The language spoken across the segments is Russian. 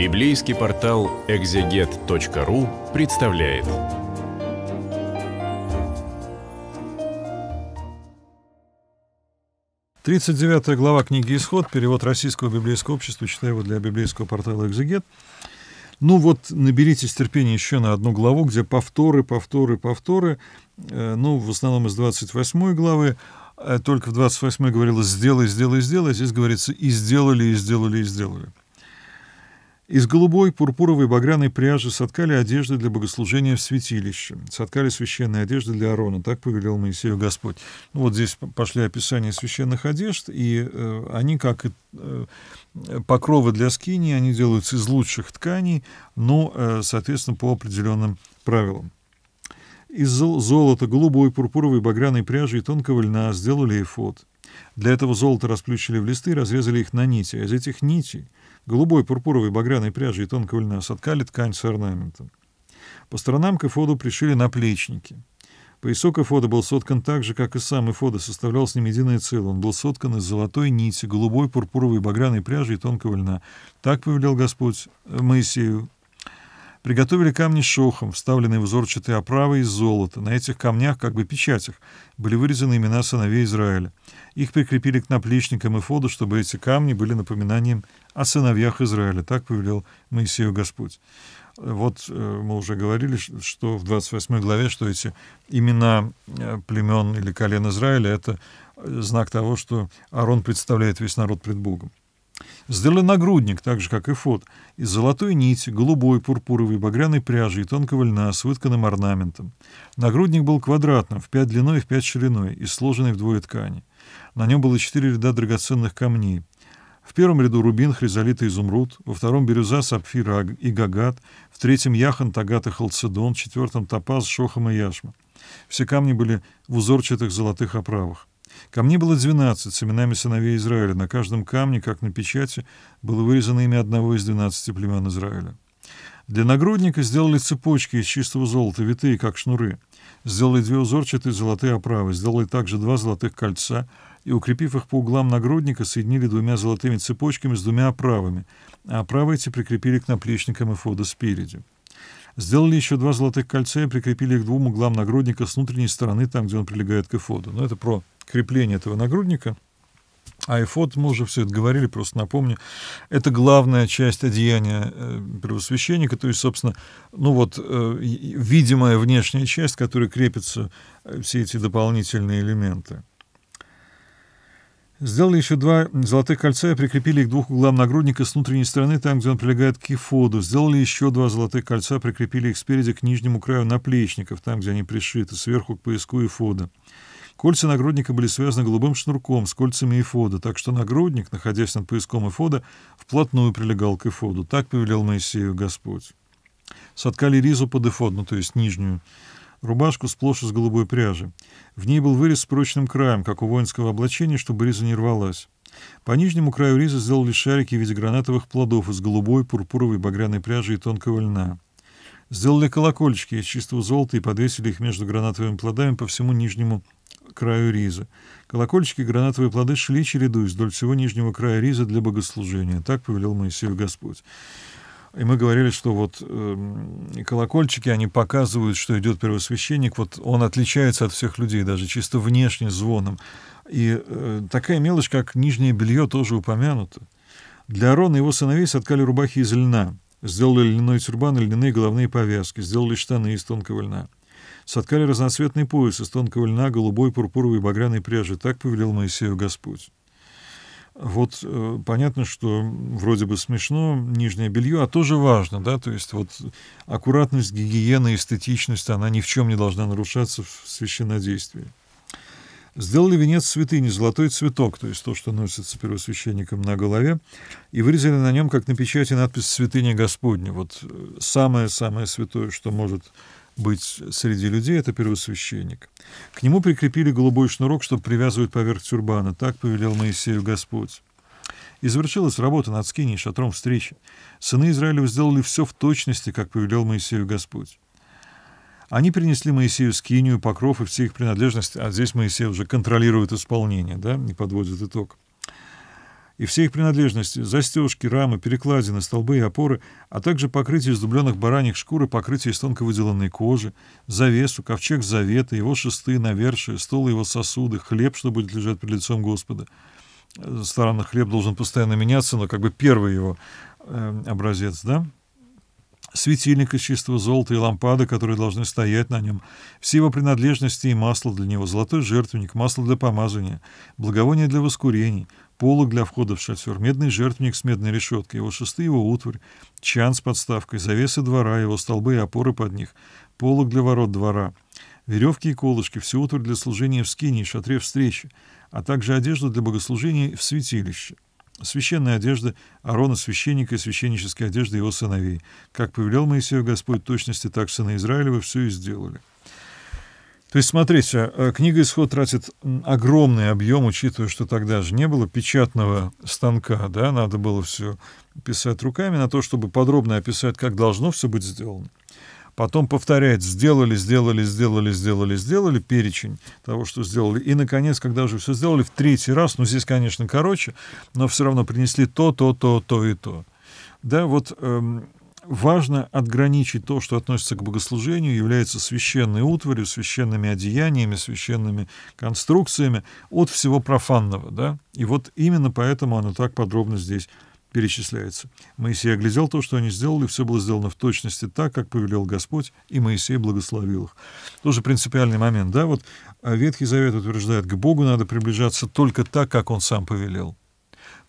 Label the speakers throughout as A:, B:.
A: Библейский портал экзегет.ру представляет. Тридцать девятая глава книги «Исход», перевод Российского библейского общества, читаю его для библейского портала «Экзегет». Ну вот, наберитесь терпения еще на одну главу, где повторы, повторы, повторы, э, ну, в основном из 28 главы, э, только в 28 говорилось «сделай, сделай, сделай», а здесь говорится «и сделали, и сделали, и сделали». Из голубой, пурпуровой, багряной пряжи соткали одежды для богослужения в святилище, соткали священные одежды для арона, так повелел Моисею Господь. Ну, вот здесь пошли описания священных одежд, и э, они, как и э, покровы для скини, они делаются из лучших тканей, но, э, соответственно, по определенным правилам. Из золота, голубой, пурпуровой, багряной пряжи и тонкого льна сделали эфот. Для этого золото расплющили в листы разрезали их на нити, а из этих нитей голубой, пурпуровой, багряной пряжи и тонкого льна соткали ткань с орнаментом. По сторонам к эфоду пришили наплечники. Поясок эфода был соткан так же, как и сам эфода, составлял с ним единое целое. Он был соткан из золотой нити, голубой, пурпуровой, багряной пряжи и тонкого льна. Так повелел Господь э, Моисею Приготовили камни шохом, вставленные в узорчатые оправы из золота. На этих камнях, как бы печатях, были вырезаны имена сыновей Израиля. Их прикрепили к наплечникам и фоду, чтобы эти камни были напоминанием о сыновьях Израиля. Так повелел Моисею Господь. Вот э, мы уже говорили, что в 28 главе, что эти имена э, племен или колен Израиля — это э, знак того, что Аарон представляет весь народ пред Богом. Сделали нагрудник, так же, как и фот, из золотой нити, голубой, пурпуровой, багряной пряжи и тонкого льна с вытканным орнаментом. Нагрудник был квадратным, в пять длиной и в пять шириной, и сложенный вдвое ткани. На нем было четыре ряда драгоценных камней. В первом ряду рубин, хризолит и изумруд, во втором бирюза, сапфир и гагат, в третьем яхонт, агат и халцедон, в четвертом топаз, шохом и яшма. Все камни были в узорчатых золотых оправах. Камней было двенадцать с именами сыновей Израиля. На каждом камне, как на печати, было вырезано имя одного из двенадцати племен Израиля. Для нагрудника сделали цепочки из чистого золота, витые, как шнуры. Сделали две узорчатые золотые оправы, сделали также два золотых кольца и, укрепив их по углам нагрудника, соединили двумя золотыми цепочками с двумя оправами, а оправы эти прикрепили к наплечникам эфода спереди. Сделали еще два золотых кольца и прикрепили их к двум углам нагрудника с внутренней стороны, там, где он прилегает к эфоду. Но это про крепление этого нагрудника. А эфот, мы уже все это говорили, просто напомню, это главная часть одеяния э, первосвященника, то есть, собственно, ну вот, э, видимая внешняя часть, к которой крепятся э, все эти дополнительные элементы. Сделали еще два золотых кольца и прикрепили их к двух углам нагрудника с внутренней стороны, там, где он прилегает к кефоду. Сделали еще два золотых кольца, прикрепили их спереди к нижнему краю наплечников, там, где они пришиты, сверху к пояску эфода. фода. Кольца нагрудника были связаны голубым шнурком с кольцами эфода, так что нагрудник, находясь над поиском эфода, вплотную прилегал к эфоду. Так повелел Моисею Господь. Соткали ризу под эфод, ну, то есть нижнюю, рубашку сплошь из голубой пряжи. В ней был вырез с прочным краем, как у воинского облачения, чтобы риза не рвалась. По нижнему краю ризы сделали шарики в виде гранатовых плодов из голубой, пурпуровой, багряной пряжи и тонкого льна. Сделали колокольчики из чистого золота и подвесили их между гранатовыми плодами по всему нижнему краю ризы Колокольчики гранатовые плоды шли, чередуясь, вдоль всего нижнего края ризы для богослужения. Так повелел Моисею Господь. И мы говорили, что вот э, колокольчики, они показывают, что идет первосвященник, вот он отличается от всех людей, даже чисто внешне звоном. И э, такая мелочь, как нижнее белье, тоже упомянуто Для Арона и его сыновей соткали рубахи из льна, сделали льняной тюрбан и льняные головные повязки, сделали штаны из тонкого льна соткали разноцветный пояс из тонкого льна, голубой, пурпуровой и багряной пряжи. Так повелел Моисею Господь. Вот э, понятно, что вроде бы смешно нижнее белье, а тоже важно, да, то есть вот аккуратность, гигиена, эстетичность, она ни в чем не должна нарушаться в священнодействии. Сделали венец святыни, золотой цветок, то есть то, что носится первосвященником на голове, и вырезали на нем, как на печати, надпись «Святыня Господня». Вот э, самое-самое святое, что может быть среди людей, это первосвященник. К нему прикрепили голубой шнурок, чтобы привязывать поверх тюрбана. Так повелел Моисею Господь. И завершилась работа над скиней шатром встречи. Сыны Израилевы сделали все в точности, как повелел Моисею Господь. Они принесли Моисею скинию, покров и все их принадлежности, а здесь Моисей уже контролирует исполнение, да, не подводит итог и все их принадлежности — застежки, рамы, перекладины, столбы и опоры, а также покрытие из дубленых бараньих шкур и покрытие из тонко выделанной кожи, завесу, ковчег завета, его шесты, навершие, стол и его сосуды, хлеб, что будет лежать перед лицом Господа. Э, Старанно хлеб должен постоянно меняться, но как бы первый его э, образец, да? светильник из чистого золота и лампады, которые должны стоять на нем, все его принадлежности и масло для него, золотой жертвенник, масло для помазания, благовоние для воскурений, полок для входа в шатер, медный жертвенник с медной решеткой, его шесты, его утварь, чан с подставкой, завесы двора, его столбы и опоры под них, полог для ворот двора, веревки и колышки, все утварь для служения в скинии, и шатре встречи, а также одежду для богослужения в святилище. Священная одежда арона, священника и священническая одежда его сыновей. Как повелел Моисею Господь точности, так сыны Израилевы все и сделали. То есть, смотрите, э, книга «Исход» тратит огромный объем, учитывая, что тогда же не было печатного станка, да, надо было все писать руками на то, чтобы подробно описать, как должно все быть сделано. Потом повторять «сделали, сделали, сделали, сделали, сделали» перечень того, что сделали. И, наконец, когда уже все сделали, в третий раз, ну, здесь, конечно, короче, но все равно принесли то, то, то, то и то. Да, вот эм, важно отграничить то, что относится к богослужению, является священной утварью, священными одеяниями, священными конструкциями от всего профанного. Да? И вот именно поэтому оно так подробно здесь перечисляется. Моисей оглядел то, что они сделали, все было сделано в точности так, как повелел Господь, и Моисей благословил их. Тоже принципиальный момент, да, вот а Ветхий Завет утверждает, к Богу надо приближаться только так, как Он сам повелел.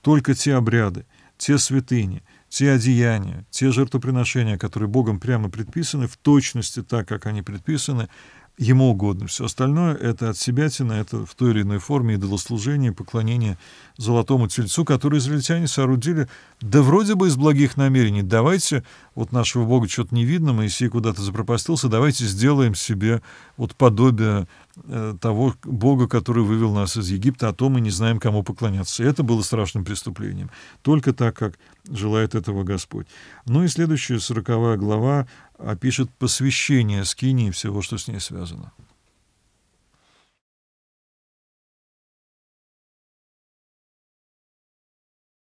A: Только те обряды, те святыни, те одеяния, те жертвоприношения, которые Богом прямо предписаны, в точности так, как они предписаны, ему угодно. Все остальное — это от отсебятина, это в той или иной форме идолослужение, поклонение золотому тельцу, который израильтяне соорудили, да вроде бы из благих намерений. Давайте, вот нашего Бога что-то не видно, Моисей куда-то запропастился, давайте сделаем себе вот подобие Э, того Бога, который вывел нас из Египта, а то мы не знаем, кому поклоняться. И это было страшным преступлением. Только так, как желает этого Господь. Ну и следующая сороковая глава опишет посвящение скинии всего, что с ней связано.